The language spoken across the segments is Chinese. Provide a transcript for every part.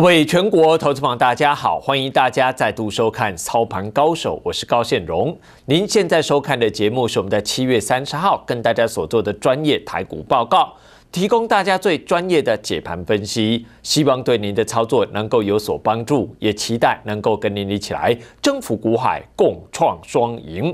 各位全国投资榜大家好，欢迎大家再度收看操盘高手，我是高宪荣。您现在收看的节目是我们在七月三十号跟大家所做的专业台股报告，提供大家最专业的解盘分析，希望对您的操作能够有所帮助，也期待能够跟您一起来征服股海，共创双赢。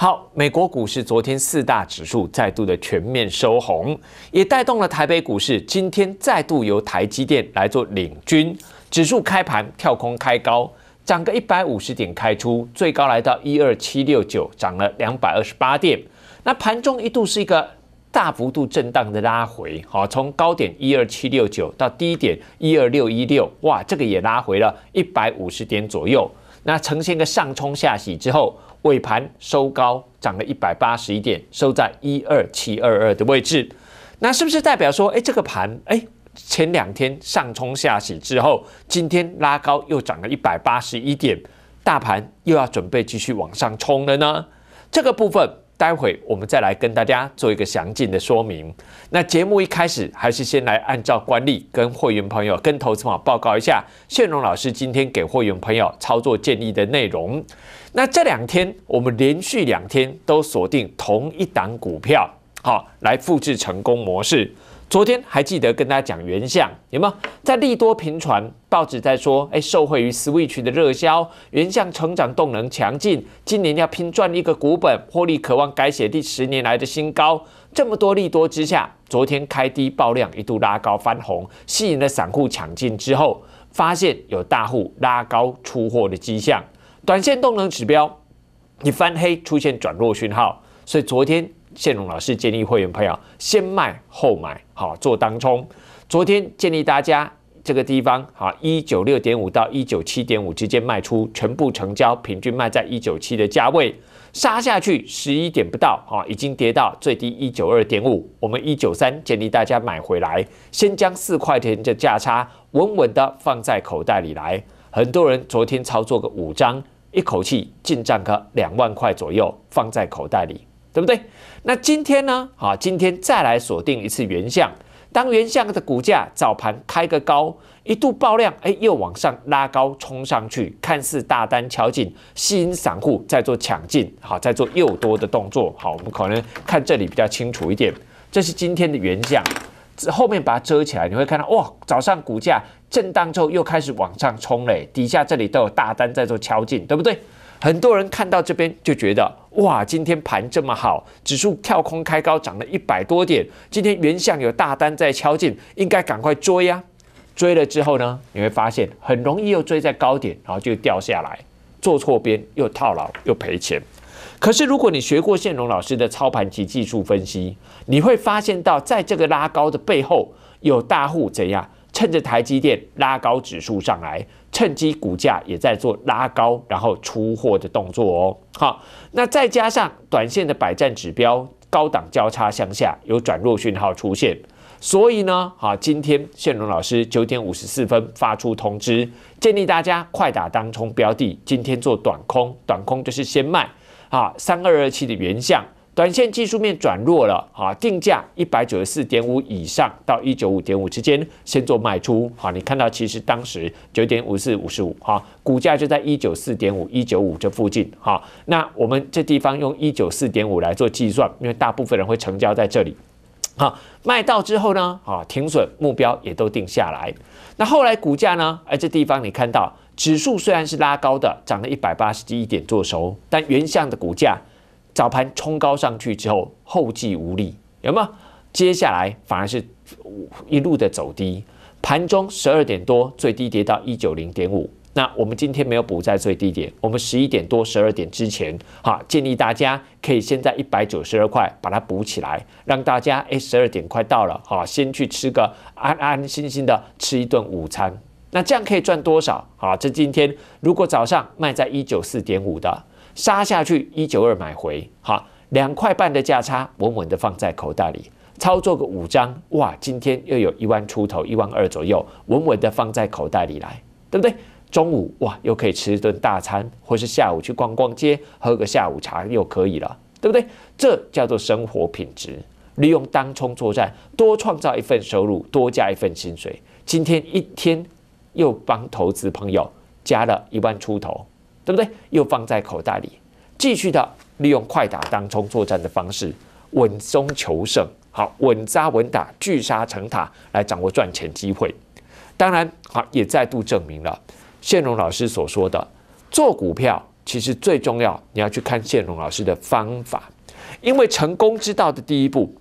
好，美国股市昨天四大指数再度的全面收红，也带动了台北股市今天再度由台积电来做领军，指数开盘跳空开高，涨个一百五十点开出，最高来到一二七六九，涨了两百二十八点。那盘中一度是一个大幅度震荡的拉回，好，从高点一二七六九到低点一二六一六，哇，这个也拉回了一百五十点左右。那呈现个上冲下洗之后。尾盘收高，涨了一百八十一点，收在一二七二二的位置。那是不是代表说，哎，这个盘，哎，前两天上冲下洗之后，今天拉高又涨了一百八十一点，大盘又要准备继续往上冲了呢？这个部分。待会我们再来跟大家做一个详尽的说明。那节目一开始还是先来按照惯例跟会员朋友、跟投资网报告一下，谢荣老师今天给会员朋友操作建议的内容。那这两天我们连续两天都锁定同一档股票，好来复制成功模式。昨天还记得跟大家讲原相，有没有？在利多频传，报纸在说，哎，受惠于 Switch 的热销，原相成长动能强劲，今年要拼赚一个股本获利，渴望改写第十年来的新高。这么多利多之下，昨天开低爆量一度拉高翻红，吸引了散户抢进之后，发现有大户拉高出货的迹象，短线动能指标一翻黑，出现转弱讯号，所以昨天。谢龙老师建议会员朋友先卖后买，好做当冲。昨天建议大家这个地方，好一九六点五到一九七点五之间卖出，全部成交，平均卖在一九七的价位。杀下去十一点不到，啊，已经跌到最低一九二点五。我们一九三建议大家买回来，先将四块钱的价差稳稳的放在口袋里来。很多人昨天操作个五张，一口气进账个两万块左右，放在口袋里。对不对？那今天呢？好，今天再来锁定一次原相，当原相的股价早盘开个高，一度爆量，哎，又往上拉高冲上去，看似大单敲进，吸引散户在做抢进，好，在做又多的动作。好，我们可能看这里比较清楚一点。这是今天的原象，后面把它遮起来，你会看到哇，早上股价震荡之后又开始往上冲了。底下这里都有大单在做敲进，对不对？很多人看到这边就觉得哇，今天盘这么好，指数跳空开高涨了一百多点，今天原相有大单在敲进，应该赶快追呀。追了之后呢，你会发现很容易又追在高点，然后就掉下来，做错边又套牢又赔钱。可是如果你学过宪荣老师的操盘及技术分析，你会发现到在这个拉高的背后，有大户怎样趁着台积电拉高指数上来。趁机股价也在做拉高，然后出货的动作哦。好，那再加上短线的百战指标高档交叉向下，有转弱讯号出现。所以呢，好，今天线龙老师九点五十四分发出通知，建议大家快打当冲标的，今天做短空，短空就是先卖啊，三二二七的原项。短线技术面转弱了啊，定价一百九十四点五以上到一九五点五之间，先做卖出。好，你看到其实当时九点五四五十五，哈，股价就在一九四点五一九五这附近。哈，那我们这地方用一九四点五来做计算，因为大部分人会成交在这里。好，卖到之后呢，啊，停损目标也都定下来。那后来股价呢？哎，这地方你看到指数虽然是拉高的，涨了一百八十一点做手，但原相的股价。早盘冲高上去之后后继无力，有吗？接下来反而是一路的走低，盘中十二点多最低跌到一九零点五。那我们今天没有补在最低点，我们十一点多、十二点之前，哈，建议大家可以先在一百九十二块把它补起来，让大家哎十二点快到了，哈，先去吃个安安心心的吃一顿午餐。那这样可以赚多少？好，这今天如果早上卖在一九四点五的。杀下去，一九二买回，好，两块半的价差，稳稳的放在口袋里，操作个五张，哇，今天又有一万出头，一万二左右，稳稳的放在口袋里来，对不对？中午哇，又可以吃一顿大餐，或是下午去逛逛街，喝个下午茶又可以了，对不对？这叫做生活品质，利用当冲作战，多创造一份收入，多加一份薪水。今天一天又帮投资朋友加了一万出头。对不对？又放在口袋里，继续的利用快打当冲作战的方式，稳中求胜。好，稳扎稳打，聚沙成塔，来掌握赚钱机会。当然，好也再度证明了谢荣老师所说的，做股票其实最重要，你要去看谢荣老师的方法，因为成功之道的第一步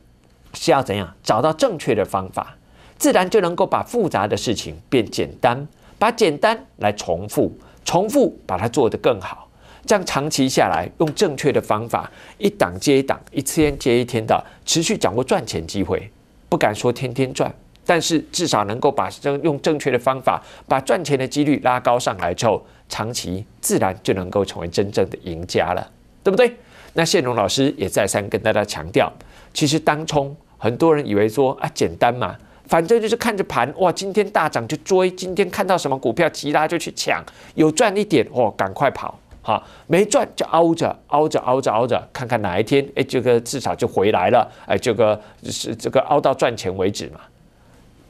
是要怎样找到正确的方法，自然就能够把复杂的事情变简单，把简单来重复。重复把它做得更好，这样长期下来，用正确的方法，一档接一档，一天接一天的持续掌握赚钱机会，不敢说天天赚，但是至少能够把正用正确的方法，把赚钱的几率拉高上来之后，长期自然就能够成为真正的赢家了，对不对？那谢荣老师也再三跟大家强调，其实当冲很多人以为说啊简单嘛。反正就是看着盘，哇，今天大涨就追，今天看到什么股票起啦就去抢，有赚一点，哇，赶快跑，哈，没赚就凹着，凹着，凹着，凹着，看看哪一天，哎，这个至少就回来了，哎，这个是这个凹到赚钱为止嘛？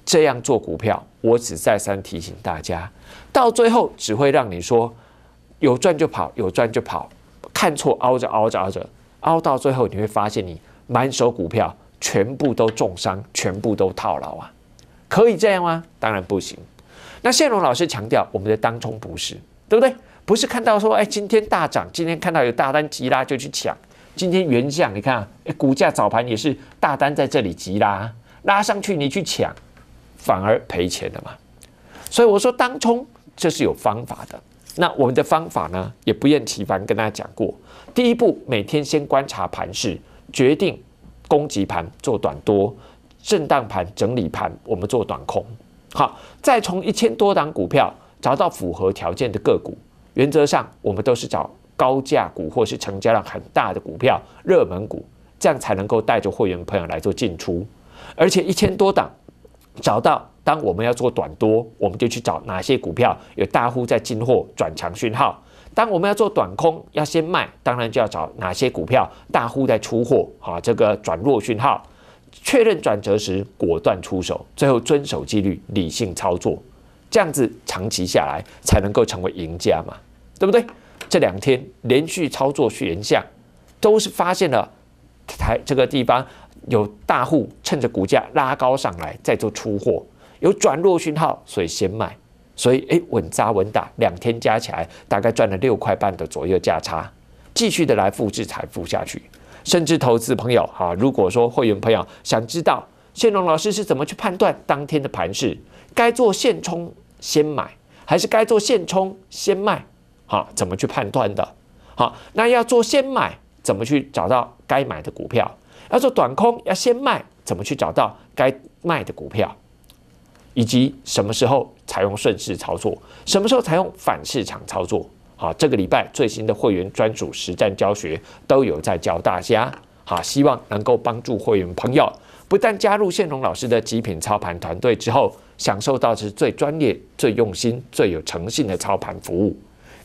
这样做股票，我只再三提醒大家，到最后只会让你说，有赚就跑，有赚就跑，看错凹着凹着凹着，凹到最后你会发现你满手股票。全部都重伤，全部都套牢啊，可以这样吗？当然不行。那谢龙老师强调，我们的当冲不是，对不对？不是看到说，哎，今天大涨，今天看到有大单急拉就去抢。今天原价，你看啊，股价早盘也是大单在这里急拉，拉上去你去抢，反而赔钱了嘛。所以我说，当冲这是有方法的。那我们的方法呢，也不厌其烦跟大家讲过。第一步，每天先观察盘势，决定。攻击盘做短多，震荡盘整理盘我们做短空。好，再从一千多档股票找到符合条件的个股，原则上我们都是找高价股或是成交量很大的股票、热门股，这样才能够带着会员朋友来做进出。而且一千多档找到，当我们要做短多，我们就去找哪些股票有大户在进货转强讯号。当我们要做短空，要先卖，当然就要找哪些股票大户在出货，啊，这个转弱讯号，确认转折时果断出手，最后遵守纪律，理性操作，这样子长期下来才能够成为赢家嘛，对不对？这两天连续操作选项，都是发现了台这个地方有大户趁着股价拉高上来再做出货，有转弱讯号，所以先卖。所以，哎，稳扎稳打，两天加起来大概赚了六块半的左右价差，继续的来复制财富下去。甚至投资朋友哈，如果说会员朋友想知道，谢龙老师是怎么去判断当天的盘势，该做现冲先买，还是该做现冲先卖？哈，怎么去判断的？好，那要做先买，怎么去找到该买的股票？要做短空，要先卖，怎么去找到该卖的股票？以及什么时候采用顺势操作，什么时候采用反市场操作？好，这个礼拜最新的会员专属实战教学都有在教大家。好，希望能够帮助会员朋友不但加入线龙老师的极品操盘团队之后，享受到是最专业、最用心、最有诚信的操盘服务，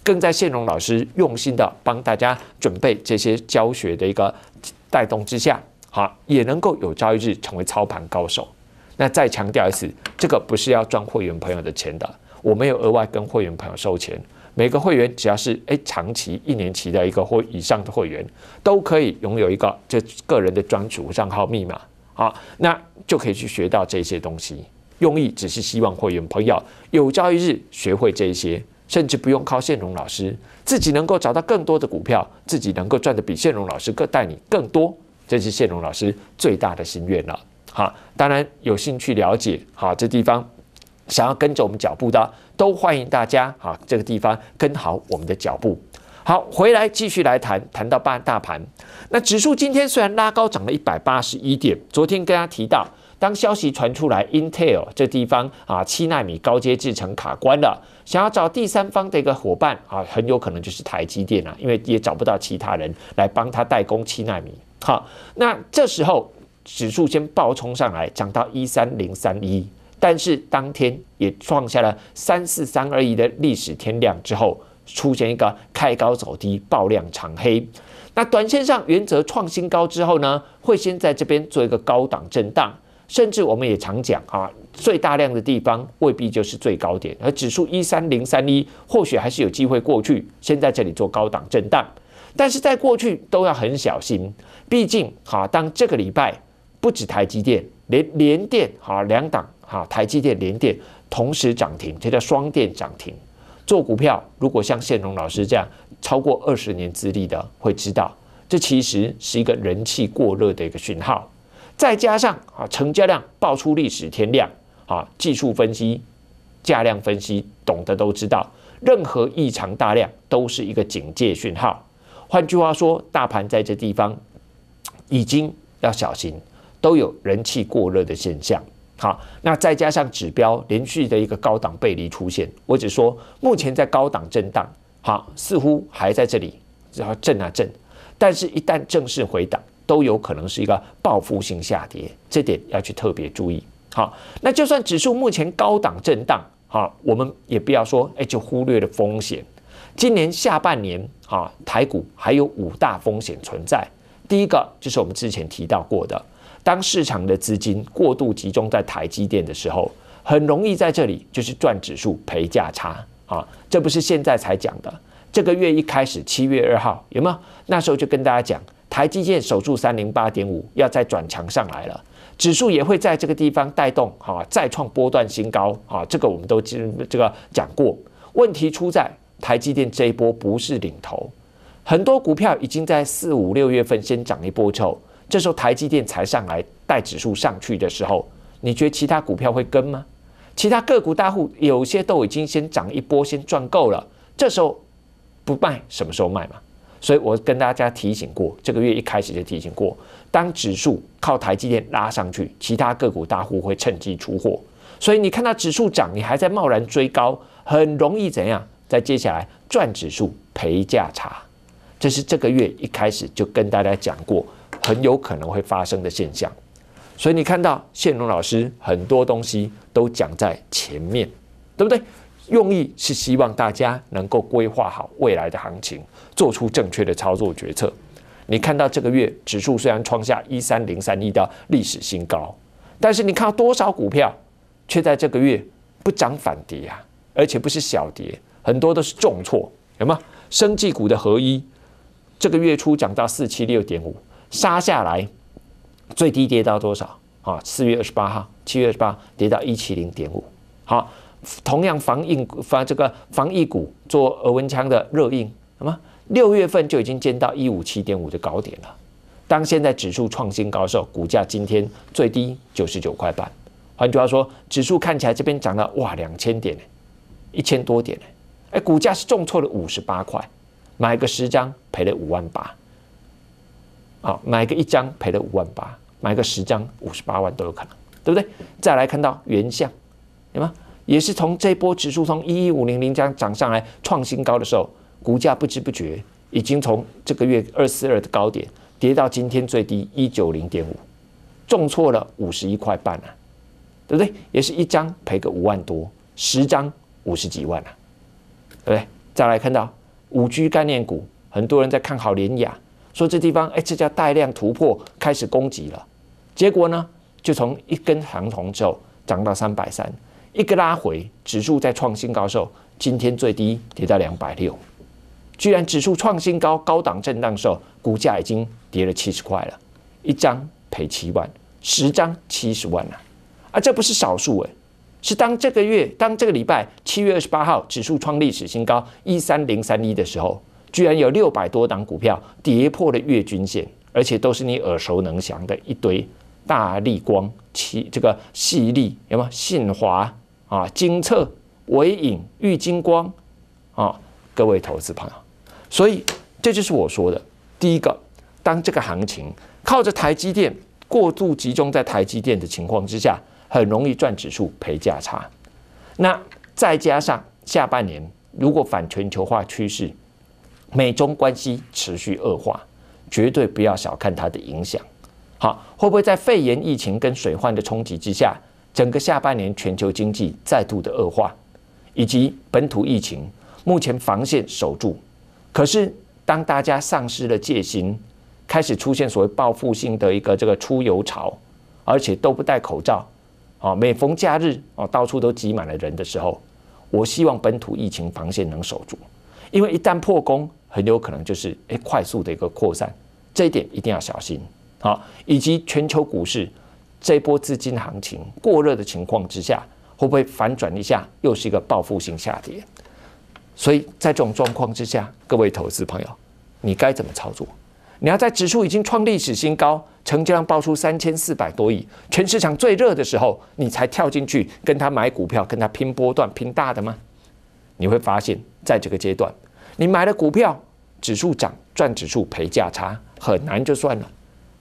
更在线龙老师用心的帮大家准备这些教学的一个带动之下，好，也能够有朝一日成为操盘高手。那再强调一次，这个不是要赚会员朋友的钱的，我没有额外跟会员朋友收钱。每个会员只要是诶长期一年期的一个或以上的会员，都可以拥有一个这个人的专属账号密码好，那就可以去学到这些东西。用意只是希望会员朋友有朝一日学会这一些，甚至不用靠现荣老师，自己能够找到更多的股票，自己能够赚的比现荣老师更带你更多，这是现荣老师最大的心愿了。好，当然有兴趣了解好这地方，想要跟着我们脚步的，都欢迎大家。好，这个地方跟好我们的脚步。好，回来继续来谈谈到半大盘。那指数今天虽然拉高涨了一百八十一点，昨天跟大家提到，当消息传出来，Intel 这地方啊，七纳米高阶制程卡关了，想要找第三方的一个伙伴啊，很有可能就是台积电啊，因为也找不到其他人来帮他代工七纳米。好，那这时候。指数先暴冲上来，涨到一三零三一，但是当天也创下了三四三二一的历史天量之后，出现一个开高走低、爆量长黑。那短线上原则创新高之后呢，会先在这边做一个高档震荡，甚至我们也常讲啊，最大量的地方未必就是最高点，而指数一三零三一或许还是有机会过去，先在这里做高档震荡，但是在过去都要很小心，毕竟哈，当这个礼拜。不止台积电，连连电，哈，两档，哈，台积电、连电同时涨停，这叫双电涨停。做股票，如果像线龙老师这样超过二十年资历的，会知道，这其实是一个人气过热的一个讯号。再加上啊，成交量爆出历史天量，啊，技术分析、价量分析，懂得都知道，任何异常大量都是一个警戒讯号。换句话说，大盘在这地方已经要小心。都有人气过热的现象，好，那再加上指标连续的一个高档背离出现，我只说目前在高档震荡，好，似乎还在这里，然后震啊震，但是一旦正式回档，都有可能是一个报复性下跌，这点要去特别注意。好，那就算指数目前高档震荡，好，我们也不要说哎，就忽略了风险。今年下半年啊，台股还有五大风险存在，第一个就是我们之前提到过的。当市场的资金过度集中在台积电的时候，很容易在这里就是赚指数赔价差啊！这不是现在才讲的，这个月一开始，七月二号有没有？那时候就跟大家讲，台积电守住三零八点五，要再转强上来了，指数也会在这个地方带动啊，再创波段新高啊！这个我们都经这个讲过。问题出在台积电这一波不是领头，很多股票已经在四五六月份先涨一波之后。这时候台积电才上来带指数上去的时候，你觉得其他股票会跟吗？其他个股大户有些都已经先涨一波，先赚够了。这时候不卖，什么时候卖嘛？所以我跟大家提醒过，这个月一开始就提醒过，当指数靠台积电拉上去，其他个股大户会趁机出货。所以你看到指数涨，你还在贸然追高，很容易怎样？在接下来赚指数赔价差。这是这个月一开始就跟大家讲过。很有可能会发生的现象，所以你看到谢龙老师很多东西都讲在前面，对不对？用意是希望大家能够规划好未来的行情，做出正确的操作决策。你看到这个月指数虽然创下一三零三亿的历史新高，但是你看到多少股票却在这个月不涨反跌啊，而且不是小跌，很多都是重挫，有吗？生技股的合一，这个月初涨到四七六点五。杀下来，最低跌到多少啊？四月二十八号、七月二十八跌到一七零点五。好，同样防疫、防这个防疫股做额温枪的热印，什么六月份就已经见到一五七点五的高点了。当现在指数创新高时，候，股价今天最低九十九块半。换句话说，指数看起来这边涨了哇，两千点呢，一千多点呢。哎，股价是重挫了五十八块，买个十张赔了五万八。好，买个一张赔了五万八，买个十张五十八万都有可能，对不对？再来看到原相，对吗？也是从这波指数从一一五零零将涨上来创新高的时候，股价不知不觉已经从这个月二四二的高点跌到今天最低一九零点五，重挫了五十一块半啊，对不对？也是一张赔个五万多，十张五十几万啊，对不对？再来看到五 G 概念股，很多人在看好联雅。说这地方，哎，这叫大量突破，开始攻击了。结果呢，就从一根长红后涨到三百三，一个拉回，指数在创新高候，今天最低跌到两百六，居然指数创新高，高档震荡候，股价已经跌了七十块了，一张赔七万，十张七十万呐。啊，这不是少数哎，是当这个月，当这个礼拜七月二十八号指数创历史新高一三零三一的时候。居然有六百多档股票跌破了月均线，而且都是你耳熟能详的一堆，大力光、其这个细立有有？信华啊、金策、伟影、玉晶光啊，各位投资朋友，所以这就是我说的第一个。当这个行情靠着台积电过度集中在台积电的情况之下，很容易赚指数赔价差。那再加上下半年如果反全球化趋势，美中关系持续恶化，绝对不要小看它的影响。好，会不会在肺炎疫情跟水患的冲击之下，整个下半年全球经济再度的恶化，以及本土疫情目前防线守住？可是当大家丧失了戒心，开始出现所谓报复性的一个这个出游潮，而且都不戴口罩，啊，每逢假日啊到处都挤满了人的时候，我希望本土疫情防线能守住。因为一旦破功，很有可能就是诶快速的一个扩散，这一点一定要小心。好，以及全球股市这波资金行情过热的情况之下，会不会反转一下，又是一个报复性下跌？所以在这种状况之下，各位投资朋友，你该怎么操作？你要在指数已经创历史新高、成交量爆出三千四百多亿、全市场最热的时候，你才跳进去跟他买股票、跟他拼波段、拼大的吗？你会发现，在这个阶段。你买了股票，指数涨赚指数赔价差很难就算了，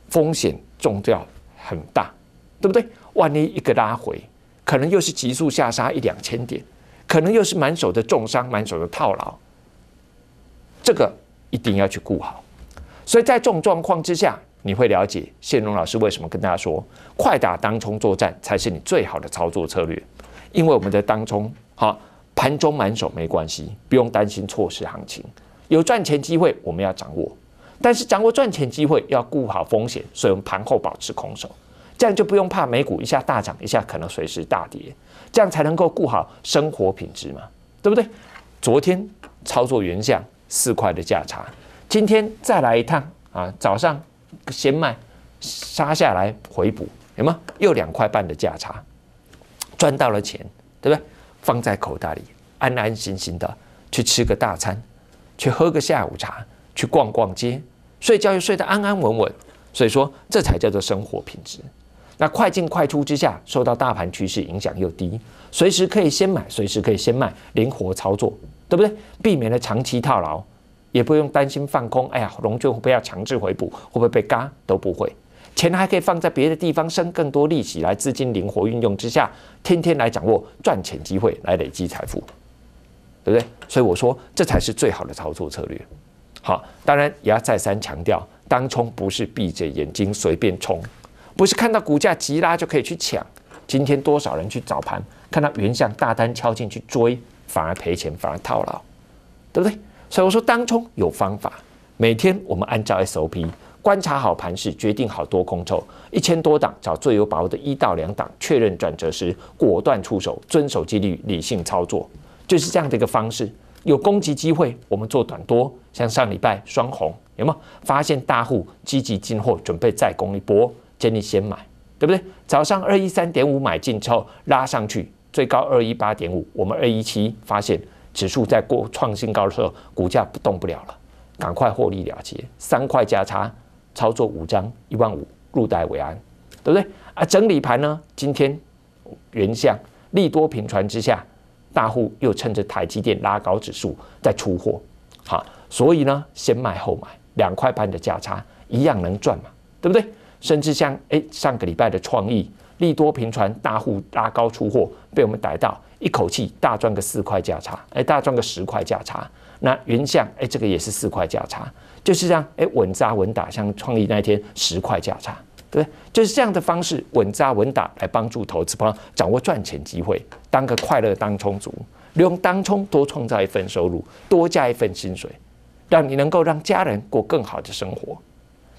风险重掉很大，对不对？万一一个拉回，可能又是急速下杀一两千点，可能又是满手的重伤，满手的套牢，这个一定要去顾好。所以在这种状况之下，你会了解谢龙老师为什么跟大家说，快打当冲作战才是你最好的操作策略，因为我们的当冲，好。盘中满手没关系，不用担心错失行情，有赚钱机会我们要掌握，但是掌握赚钱机会要顾好风险，所以我们盘后保持空手，这样就不用怕美股一下大涨，一下可能随时大跌，这样才能够顾好生活品质嘛，对不对？昨天操作原价四块的价差，今天再来一趟啊，早上先卖杀下来回补，有吗？又两块半的价差，赚到了钱，对不对？放在口袋里，安安心心的去吃个大餐，去喝个下午茶，去逛逛街，睡觉又睡得安安稳稳，所以说这才叫做生活品质。那快进快出之下，受到大盘趋势影响又低，随时可以先买，随时可以先卖，灵活操作，对不对？避免了长期套牢，也不用担心放空。哎呀，龙券会不会强制回补？会不会被嘎？都不会。钱还可以放在别的地方生更多利息，来资金灵活运用之下，天天来掌握赚钱机会，来累积财富，对不对？所以我说这才是最好的操作策略。好，当然也要再三强调，当冲不是闭着眼睛随便冲，不是看到股价急拉就可以去抢。今天多少人去早盘看到原像大单敲进去追，反而赔钱，反而套牢，对不对？所以我说当冲有方法，每天我们按照 SOP。观察好盘势，决定好多空筹一千多档，找最有把握的一到两档，确认转折时果断出手，遵守纪律，理性操作，就是这样的一个方式。有攻击机会，我们做短多，像上礼拜双红，有没有发现大户积极进货，准备再攻一波？建议先买，对不对？早上二一三点五买进之后拉上去，最高二一八点五，我们二一七发现指数在过创新高的时候，股价不动不了了，赶快获利了结，三块价差。操作五张一万五入袋为安，对不对啊？整理盘呢？今天原相利多平传之下，大户又趁着台积电拉高指数在出货，好，所以呢，先卖后买，两块半的价差一样能赚嘛，对不对？甚至像哎，上个礼拜的创意利多平传，大户拉高出货被我们逮到，一口气大赚个四块价差，哎，大赚个十块价差，那原相哎，这个也是四块价差。就是这样，哎，稳扎稳打，像创立那一天十块价差，对，就是这样的方式，稳扎稳打来帮助投资朋友掌握赚钱机会，当个快乐，当充足，利用当充多创造一份收入，多加一份薪水，让你能够让家人过更好的生活。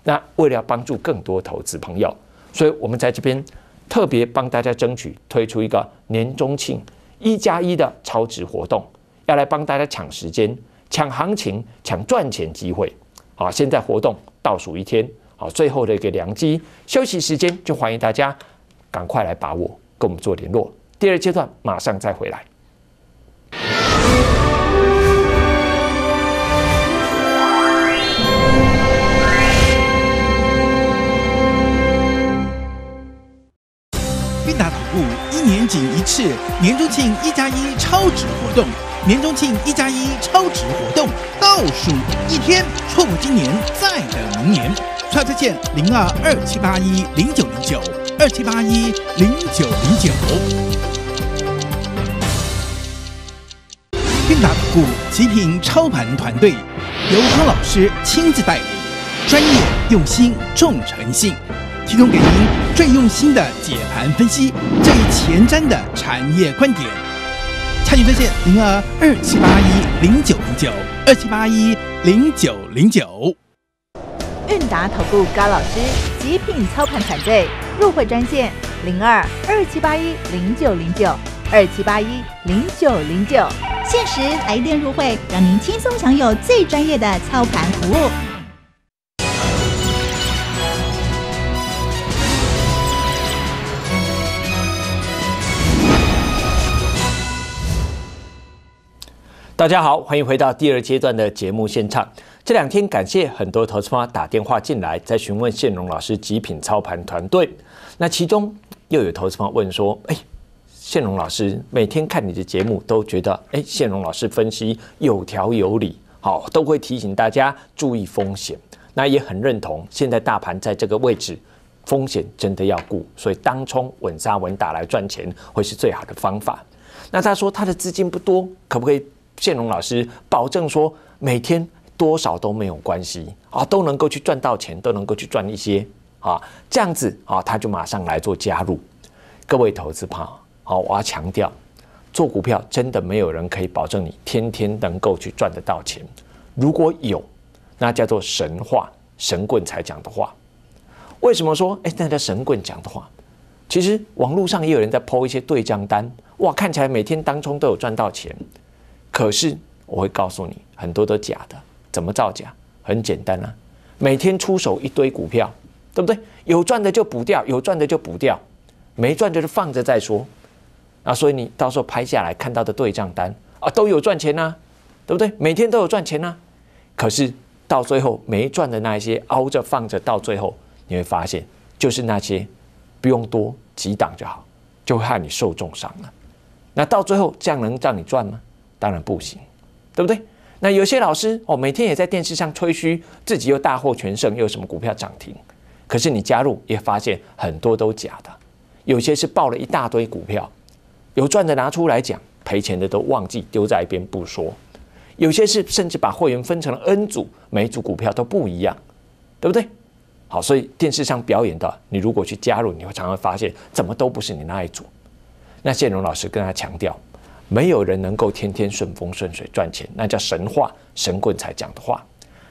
那为了要帮助更多投资朋友，所以我们在这边特别帮大家争取推出一个年终庆一加一的超值活动，要来帮大家抢时间、抢行情、抢赚钱机会。好，现在活动倒数一天，好，最后的一个良机，休息时间就欢迎大家赶快来把握，跟我们做联络。第二阶段马上再回来。宾达跑步一年仅一次，年终庆一加一超值活动。年终庆一加一超值活动倒数一天，错过今年再等明年。川推线零二二七八一零九零九二七八一零九零九。韵达股极品操盘团队由汤老师亲自带领，专业、用心、重诚信，提供给您最用心的解盘分析，最前瞻的产业观点。入会专线零二二七八一零九零九二七八一零九零九，韵达投顾高老师，极品操盘团队入会专线零二二七八一零九零九二七八一零九零九，限时来电入会，让您轻松享有最专业的操盘服务。大家好，欢迎回到第二阶段的节目现场。这两天感谢很多投资方打电话进来，在询问谢荣老师极品操盘团队。那其中又有投资方问说：“哎，谢荣老师每天看你的节目都觉得，哎，谢荣老师分析有条有理，好，都会提醒大家注意风险。那也很认同，现在大盘在这个位置，风险真的要顾，所以当冲稳扎稳打来赚钱会是最好的方法。那他说他的资金不多，可不可以？”建龙老师保证说，每天多少都没有关系啊，都能够去赚到钱，都能够去赚一些啊，这样子啊，他就马上来做加入。各位投资朋友，好，我要强调，做股票真的没有人可以保证你天天能够去赚得到钱。如果有，那叫做神话，神棍才讲的话。为什么说哎，那叫神棍讲的话？其实网络上也有人在抛一些对账单，哇，看起来每天当中都有赚到钱。可是我会告诉你，很多都假的。怎么造假？很简单啊，每天出手一堆股票，对不对？有赚的就补掉，有赚的就补掉，没赚就是放着再说。那所以你到时候拍下来看到的对账单啊，都有赚钱呐，对不对？每天都有赚钱呐。可是到最后没赚的那一些熬着放着，到最后你会发现，就是那些不用多几档就好，就会害你受重伤了。那到最后这样能让你赚吗？当然不行，对不对？那有些老师哦，每天也在电视上吹嘘自己又大获全胜，又有什么股票涨停。可是你加入也发现很多都假的，有些是报了一大堆股票，有赚的拿出来讲，赔钱的都忘记丢在一边不说。有些是甚至把会员分成了 N 组，每组股票都不一样，对不对？好，所以电视上表演的，你如果去加入，你会常常发现怎么都不是你那一组。那谢荣老师跟他强调。没有人能够天天顺风顺水赚钱，那叫神话，神棍才讲的话。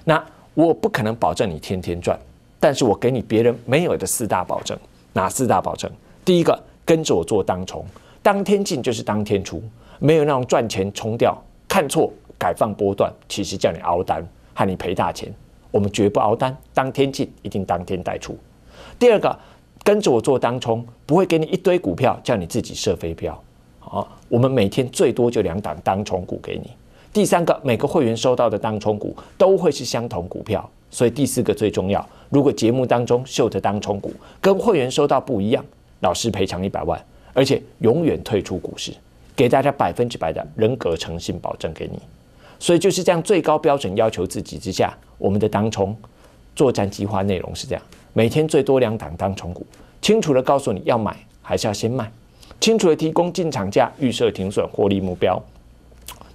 那我不可能保证你天天赚，但是我给你别人没有的四大保证。哪四大保证？第一个，跟着我做当冲，当天进就是当天出，没有那种赚钱冲掉，看错改放波段，其实叫你熬单，害你赔大钱。我们绝不熬单，当天进一定当天带出。第二个，跟着我做当冲，不会给你一堆股票叫你自己设飞镖。啊，我们每天最多就两档当冲股给你。第三个，每个会员收到的当冲股都会是相同股票，所以第四个最重要。如果节目当中秀的当冲股跟会员收到不一样，老师赔偿一百万，而且永远退出股市，给大家百分之百的人格诚信保证给你。所以就是这样最高标准要求自己之下，我们的当冲作战计划内容是这样：每天最多两档当冲股，清楚的告诉你要买还是要先卖。清楚的提供进场价、预设停损、获利目标，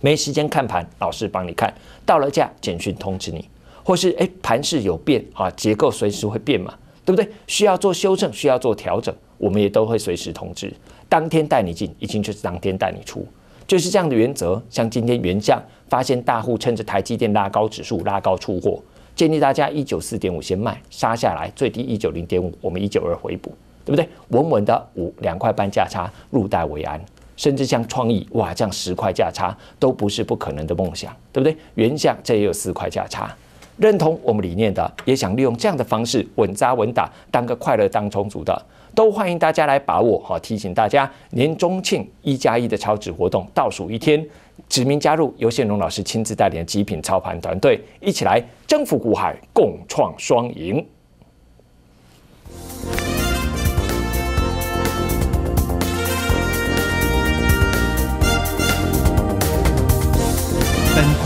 没时间看盘，老师帮你看，到了价简讯通知你，或是盘势有变啊，结构随时会变嘛，对不对？需要做修正，需要做调整，我们也都会随时通知，当天带你进，已经就是当天带你出，就是这样的原则。像今天原价，发现大户趁着台积电拉高指数拉高出货，建议大家一九四点五先卖，杀下来最低一九零点五，我们一九二回补。对不对？稳稳的五两块半价差入袋为安，甚至像创意哇，这样十块价差都不是不可能的梦想，对不对？原价这也有四块价差，认同我们理念的，也想利用这样的方式稳扎稳打，当个快乐当充足的，都欢迎大家来把握哈！提醒大家，年中庆一加一的超值活动倒数一天，指名加入尤宪荣老师亲自带领的极品操盘团队，一起来征服股海，共创双赢。